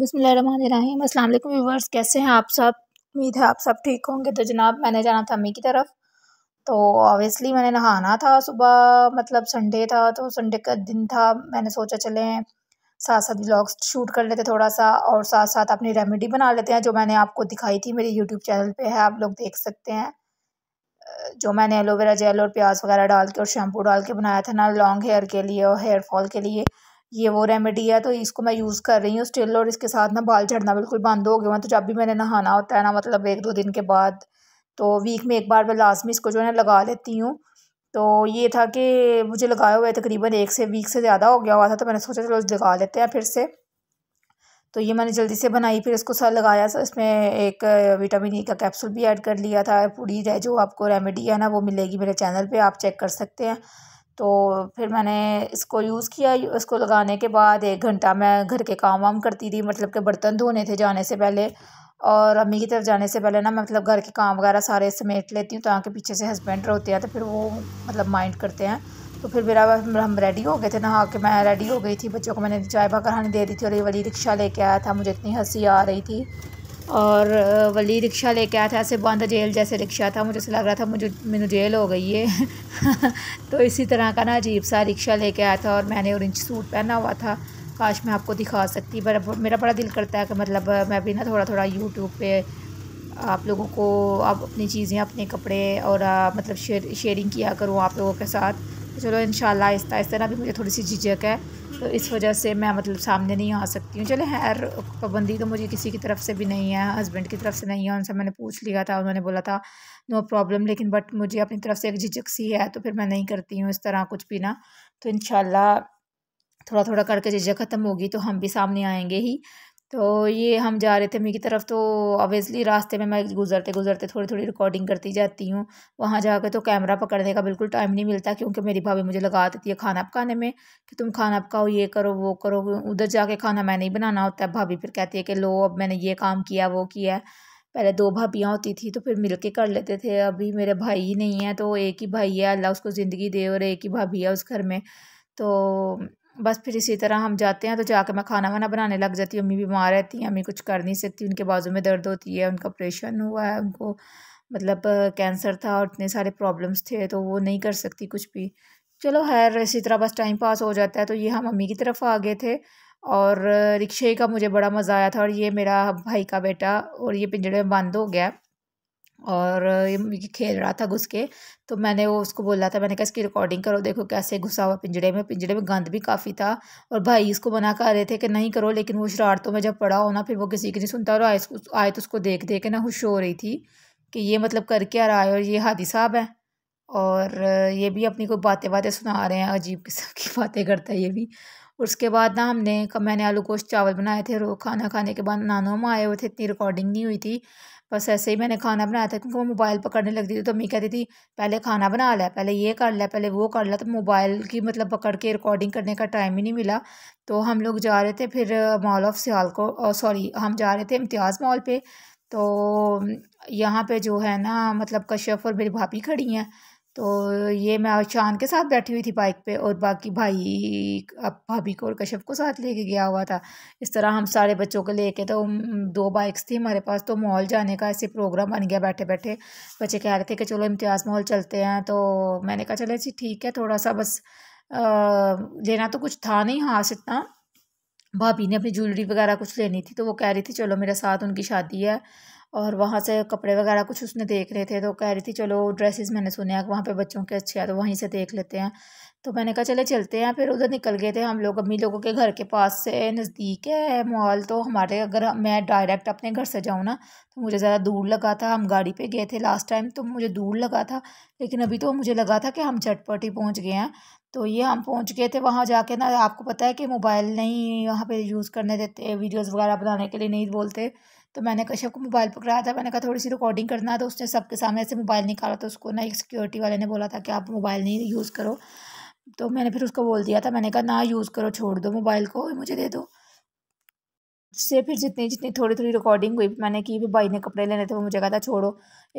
बसमीम असलम व्यूवर्स कैसे हैं आप सब उम्मीद है आप सब ठीक होंगे तो जनाब मैंने जाना था अम्मी की तरफ तो ऑबियसली मैंने नहाना था सुबह मतलब संडे था तो संडे का दिन था मैंने सोचा चले साथ साथ ब्लॉग्स शूट कर लेते थोड़ा सा और साथ साथ अपनी रेमेडी बना लेते हैं जो मैंने आपको दिखाई थी मेरे यूट्यूब चैनल पर है आप लोग देख सकते हैं जो मैंने एलोवेरा जेल और प्याज वगैरह डाल के और शैम्पू डाल के बनाया था ना लॉन्ग हेयर के लिए और हेयर फॉल के लिए ये वो रेमेडी है तो इसको मैं यूज़ कर रही हूँ स्टिल और इसके साथ ना बाल झड़ना बिल्कुल बंद हो गया तो जब भी मैंने नहाना होता है ना मतलब एक दो दिन के बाद तो वीक में एक बार मैं लाजमी इसको जो है ना लगा लेती हूँ तो ये था कि मुझे लगाया हुआ है तकरीबन एक से वीक से ज़्यादा हो गया हुआ था तो मैंने सोचा चलो लगा लेते हैं फिर से तो ये मैंने जल्दी से बनाई फिर इसको सर लगाया सर तो इसमें एक विटामिन ई e का कैप्सूल भी ऐड कर लिया था पूरी जो आपको रेमेडी है ना वो मिलेगी मेरे चैनल पे आप चेक कर सकते हैं तो फिर मैंने इसको यूज़ किया इसको लगाने के बाद एक घंटा मैं घर के काम वाम करती थी मतलब के बर्तन धोने थे जाने से पहले और अम्मी की तरफ जाने से पहले ना मतलब घर के काम वगैरह सारे समेट लेती हूँ ताकि पीछे से हस्बैंड रहते हैं तो फिर वो मतलब माइंड करते हैं तो फिर मेरा हम रेडी हो गए थे नहा के मैं रेडी हो गई थी बच्चों को मैंने चाय पकाने दे दी थी और ये वाली रिक्शा लेके आया था मुझे इतनी हंसी आ रही थी और वली रिक्शा लेके आया था ऐसे बंद जेल जैसे रिक्शा था मुझे ऐसा लग रहा था मुझे मैंने जेल हो गई है तो इसी तरह का ना अजीब सा रिक्शा लेके आया था और मैंने औरेंज सूट पहना हुआ था काश मैं आपको दिखा सकती पर मेरा बड़ा दिल करता है कि मतलब मैं भी ना थोड़ा थोड़ा यूट्यूब पे आप लोगों को आप अपनी चीज़ें अपने कपड़े और आ, मतलब शेयर शेयरिंग किया करूँ आप लोगों के साथ तो चलो इन आहिस्ता आहिस्ता ना भी मुझे थोड़ी सी झिझक है तो इस वजह से मैं मतलब सामने नहीं आ सकती हूँ चले हैर पाबंदी तो मुझे किसी की तरफ से भी नहीं है हस्बैंड की तरफ से नहीं है उनसे मैंने पूछ लिया था उन्होंने बोला था नो प्रॉब्लम लेकिन बट मुझे अपनी तरफ से एक झिझक सी है तो फिर मैं नहीं करती हूँ इस तरह कुछ पीना तो इन थोड़ा थोड़ा करके झिझक ख़त्म होगी तो हम भी सामने आएंगे ही तो ये हम जा रहे थे मी की तरफ तो ऑब्वियसली रास्ते में मैं गुजरते गुजरते थोड़ी थोड़ी रिकॉर्डिंग करती जाती हूँ वहाँ जाकर तो कैमरा पकड़ने का बिल्कुल टाइम नहीं मिलता क्योंकि मेरी भाभी मुझे लगा देती है खाना पकाने में कि तुम खाना पकाओ ये करो वो करो उधर जाके खाना मैंने ही बनाना होता है भाभी फिर कहती है कि लो अब मैंने ये काम किया वो किया पहले दो भाभियाँ होती थी तो फिर मिल के कर लेते थे अभी मेरे भाई ही नहीं है तो एक ही भाई है अल्लाह उसको ज़िंदगी दे और एक ही भाभी है उस घर में तो बस फिर इसी तरह हम जाते हैं तो जाके मैं खाना वाना बनाने लग जाती हूँ अम्मी बीमार रहती हैं अम्मी कुछ कर नहीं सकती उनके बाजू में दर्द होती है उनका ऑपरेशन हुआ है उनको मतलब कैंसर था और इतने सारे प्रॉब्लम्स थे तो वो नहीं कर सकती कुछ भी चलो खैर इसी तरह बस टाइम पास हो जाता है तो ये हम अम्मी की तरफ आ गए थे और रिक्शे का मुझे बड़ा मज़ा आया था और ये मेरा भाई का बेटा और ये पिंजड़े में बंद हो गया और ये खेल रहा था घुस के तो मैंने वो उसको बोला था मैंने कहा इसकी रिकॉर्डिंग करो देखो कैसे घुसा हुआ पिंजड़े में पिंजड़े में गंद भी काफ़ी था और भाई इसको मना कर रहे थे कि नहीं करो लेकिन वो शरारतों में जब पड़ा हो ना फिर वो किसी की नहीं सुनता और आए आए तो उसको देख देख के ना खुश हो रही थी कि ये मतलब करके आ रहा है और ये हादी साहब है और ये भी अपनी कोई बातें बातें सुना रहे हैं अजीब किस्म की बातें करता है ये भी उसके बाद ना हमने मैंने आलू गोश्त चावल बनाए थे खाना खाने के बाद नानो में आए हुए थे इतनी रिकॉर्डिंग नहीं हुई थी बस ऐसे ही मैंने खाना बनाया था क्योंकि वो मोबाइल पकड़ने लगती थी तो मम्मी कहती थी पहले खाना बना ला पहले ये कर ला पहले वो कर ला तो मोबाइल की मतलब पकड़ के रिकॉर्डिंग करने का टाइम ही नहीं मिला तो हम लोग जा रहे थे फिर मॉल ऑफ सियाल को सॉरी हम जा रहे थे इम्तियाज़ मॉल पर तो यहाँ पे जो है ना मतलब कश्यप और मेरी भाभी खड़ी हैं तो ये मैं शान के साथ बैठी हुई थी बाइक पे और बाकी भाई अब भाभी को और कश्यप को साथ लेके गया हुआ था इस तरह हम सारे बच्चों को लेके तो दो बाइक्स थी हमारे पास तो मॉल जाने का ऐसे प्रोग्राम बन गया बैठे बैठे बच्चे कह रहे थे कि चलो इम्तियाज़ मॉल चलते हैं तो मैंने कहा चले जी ठीक है थोड़ा सा बस लेना तो कुछ था नहीं हाथ इतना भाभी ने अपनी ज्वेलरी वगैरह कुछ लेनी थी तो वो कह रही थी चलो मेरे साथ उनकी शादी है और वहाँ से कपड़े वगैरह कुछ उसने देख रहे थे तो कह रही थी चलो ड्रेसेस मैंने सुने हैं वहाँ पे बच्चों के अच्छे हैं तो वहीं से देख लेते हैं तो मैंने कहा चले चलते हैं फिर उधर निकल गए थे हम लोग अम्मी लोगों के घर के पास से नज़दीक है मॉल तो हमारे अगर मैं डायरेक्ट अपने घर से जाऊँ ना तो मुझे ज़्यादा दूर लगा था हम गाड़ी पे गए थे लास्ट टाइम तो मुझे दूर लगा था लेकिन अभी तो मुझे लगा था कि हम झटपट ही पहुँच गए हैं तो ये हम पहुँच गए थे वहाँ जाके ना आपको पता है कि मोबाइल नहीं यहाँ पर यूज़ करने देते वीडियोज़ वगैरह बनाने के लिए नहीं बोलते तो मैंने कश्यप को मोबाइल पकड़ाया था मैंने कहा थोड़ी सी रिकॉर्डिंग करना है तो उसने सबके सामने से मोबाइल निकाला तो उसको ना एक सिक्योरिटी वाले ने बोला था कि आप मोबाइल नहीं यूज़ करो तो मैंने फिर उसको बोल दिया था मैंने कहा ना यूज़ करो छोड़ दो मोबाइल को मुझे दे दो से फिर जितनी जितनी थोड़ी थोड़ी रिकॉर्डिंग हुई मैंने की भी भाई ने कपड़े लेने थे वो मुझे कहा था छोड़ो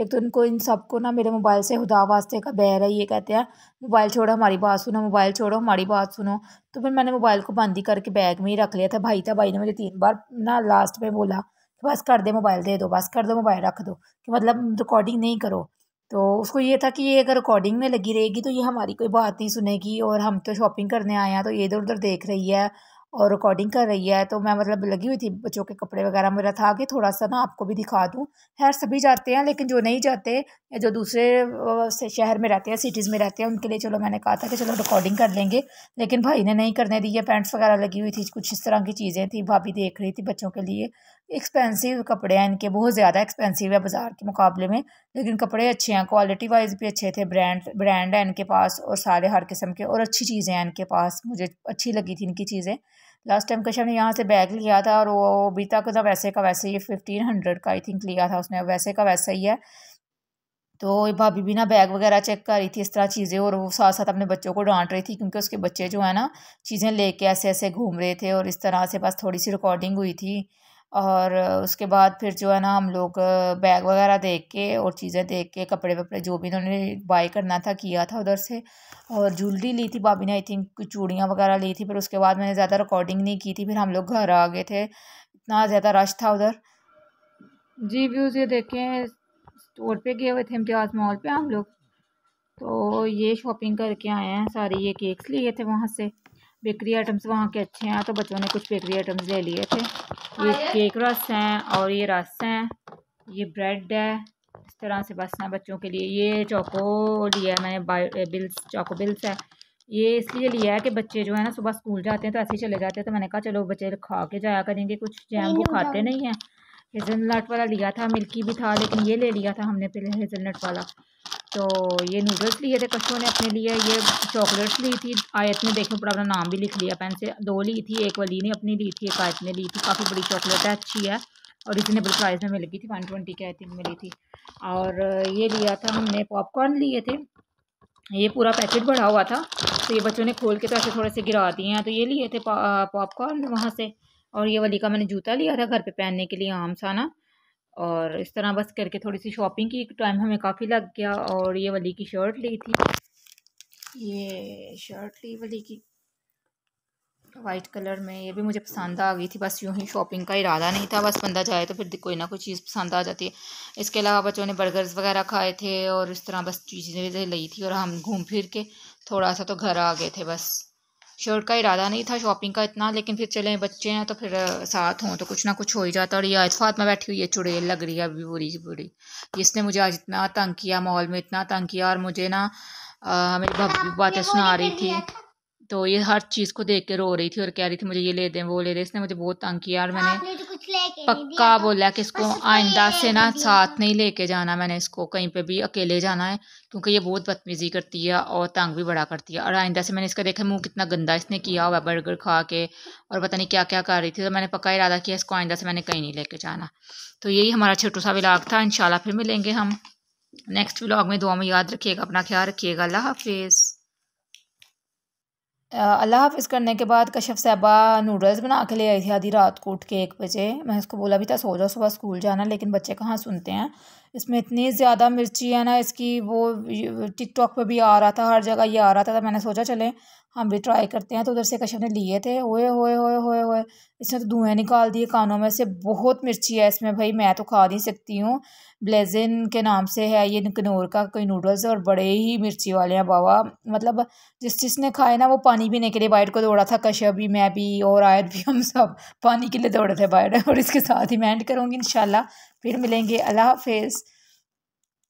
एक तो इनको इन सबको ना मेरे मोबाइल से खुदा वास्ते का बैर है ये कहते हैं मोबाइल छोड़ो हमारी बात सुनो मोबाइल छोड़ो हमारी बात सुनो तो फिर मैंने मोबाइल को बंद ही करके बैग में ही रख लिया था भाई था भाई ने मुझे तीन बार ना लास्ट में बोला बस कर दे मोबाइल दे दो बस कर दो मोबाइल रख दो कि मतलब रिकॉर्डिंग नहीं करो तो उसको ये था कि ये अगर रिकॉर्डिंग में लगी रहेगी तो ये हमारी कोई बात नहीं सुनेगी और हम तो शॉपिंग करने आए हैं तो ये इधर उधर देख रही है और रिकॉर्डिंग कर रही है तो मैं मतलब लगी हुई थी बच्चों के कपड़े वगैरह मेरा था कि थोड़ा सा ना आपको भी दिखा दूँ खैर सभी जाते हैं लेकिन जो नहीं जाते या जो दूसरे शहर में रहते हैं सिटीज़ में रहते हैं उनके लिए चलो मैंने कहा था कि चलो रिकॉर्डिंग कर लेंगे लेकिन भाई ने नहीं करने दी है पैंट्स वगैरह लगी हुई थी कुछ इस तरह की चीज़ें थी भाभी देख रही थी बच्चों के लिए एक्सपेंसिव कपड़े हैं इनके बहुत ज़्यादा एक्सपेंसिव है बाज़ार के मुकाबले में लेकिन कपड़े अच्छे हैं क्वालिटी वाइज भी अच्छे थे ब्रांड ब्रांड है इनके पास और सारे हर किस्म के और अच्छी चीज़ें हैं इनके पास मुझे अच्छी लगी थी इनकी चीज़ें लास्ट टाइम कश्यप ने यहाँ से बैग लिया था और वो अभी तक था वैसे का वैसे ही फिफ्टीन हंड्रेड का आई थिंक लिया था उसने वैसे का वैसा ही है तो भाभी भी ना बैग वगैरह चेक कर रही थी इस तरह चीज़ें और वो साथ साथ अपने बच्चों को डांट रही थी क्योंकि उसके बच्चे जो है ना चीज़ें लेके ऐसे ऐसे घूम रहे थे और इस तरह से बस थोड़ी सी रिकॉर्डिंग हुई थी और उसके बाद फिर जो है ना हम लोग बैग वगैरह देख के और चीज़ें देख के कपड़े वपड़े जो भी इन्होंने बाय करना था किया था उधर से और ज्वेलरी ली थी भाभी ने आई थिंक कुछ चूड़ियाँ वगैरह ली थी फिर उसके बाद मैंने ज़्यादा रिकॉर्डिंग नहीं की थी फिर हम लोग घर आ गए थे इतना ज़्यादा रश था उधर जी व्यूज़ ये देखें स्टोर पर गए हुए थे इम्तियाज़ मॉल पर हम लोग तो ये शॉपिंग करके आए हैं सारी ये केक्स लिए थे वहाँ से बेकरी आइटम्स वहाँ के अच्छे हैं तो बच्चों ने कुछ बेकरी आइटम्स ले लिए थे तो ये केक रस हैं और ये रस हैं ये ब्रेड है इस तरह से बस हैं बच्चों के लिए ये चौको लिया है मैंने बिल्स चौको बिल्स है ये इसलिए लिया है कि बच्चे जो है ना सुबह स्कूल जाते हैं तो ऐसे ही चले जाते हैं तो मैंने कहा चलो बच्चे खा के जाया करेंगे कुछ जैम वो खाते नहीं हैं नट वाला लिया था मिल्की भी था लेकिन ये ले लिया था हमने पहले नट वाला तो ये नूडल्स लिए थे कशो ने अपने लिए ये चॉकलेट्स ली थी आयत ने देखने पूरा अपना नाम भी लिख लिया पेन से दो ली थी एक वली ने अपनी ली थी एक आयत ने ली थी काफ़ी बड़ी चॉकलेट है अच्छी है और रिजनेबल प्राइस में मिल गई थी वन ट्वेंटी की आई थिंक मिली थी और ये लिया था हमने पॉपकॉर्न लिए थे ये पूरा पैकेट बढ़ा हुआ था तो ये बच्चों ने खोल के तो ऐसे थोड़े से गिरा दिए हैं तो ये लिए थे पॉपकॉर्न वहाँ से और ये वली का मैंने जूता लिया था घर पर पहनने के लिए आम साना और इस तरह बस करके थोड़ी सी शॉपिंग की टाइम हमें काफ़ी लग गया और ये वली की शर्ट ली थी ये शर्ट ली वली की वाइट कलर में ये भी मुझे पसंद आ गई थी बस यूं ही शॉपिंग का इरादा नहीं था बस बंदा जाए तो फिर कोई ना कोई चीज़ पसंद आ जाती है इसके अलावा बच्चों ने बर्गर्स वगैरह खाए थे और इस तरह बस चीज़ें ली थी और हम घूम फिर के थोड़ा सा तो घर आ गए थे बस शर्ट का इरादा नहीं था शॉपिंग का इतना लेकिन फिर चले बच्चे हैं तो फिर साथ हों तो कुछ ना कुछ हो ही जाता और ये आयत में बैठी हुई है चुड़ैल लग रही है अभी बुरी बुरी इसने मुझे आज इतना तंग किया मॉल में इतना तंग किया और मुझे ना हमें मेरी बातें सुना रही थी तो ये हर चीज़ को देख के रो रही थी और कह रही थी मुझे ये ले दें वो ले दें इसने मुझे बहुत तंग किया और मैंने पक्का बोला कि इसको आइंदा से ना साथ नहीं लेके जाना मैंने इसको कहीं पे भी अकेले जाना है क्योंकि ये बहुत बदतमीज़ी करती है और तंग भी बड़ा करती है और आइंदा से मैंने इसका देखा मुँह कितना गंदा इसने किया हुआ बर्गर खा के और पता नहीं क्या क्या कर रही थी तो मैंने पक्का इरादा किया इसको आइंदा से मैंने कहीं नहीं लेके जाना तो यही हमारा छोटू सा विलाग था इन फिर मिलेंगे हम नेक्स्ट व्लॉग में दुआ में याद रखिएगा अपना ख्याल रखिएगा अल्लाह हाफिज़ अल्लाह हाफ़ करने के बाद कशफ साहबा नूडल्स बना के ले आई थी आधी रात को उठ के एक बजे मैं उसको बोला अभी था सो जाओ सुबह स्कूल जाना लेकिन बच्चे कहाँ सुनते हैं इसमें इतनी ज़्यादा मिर्ची है ना इसकी वो टिकटॉक पे भी आ रहा था हर जगह ये आ रहा था तो मैंने सोचा चले हम भी ट्राई करते हैं तो उधर से कश्यप ने लिए थे ओए होए होए होए होए इसने तो धुएँ निकाल दिए कानों में से बहुत मिर्ची है इसमें भाई मैं तो खा नहीं सकती हूँ ब्लेजिन के नाम से है ये कनौर का कोई नूडल्स और बड़े ही मिर्ची वाले हैं बाबा मतलब जिस जिसने खाए ना वो पानी पीने के लिए बाइट को दौड़ा था कश्यप भी मैं भी और आयत भी हम सब पानी के लिए दौड़े थे बाइट और इसके साथ ही मैं एंड करूँगी इन फिर मिलेंगे अल्लाह हाफिज़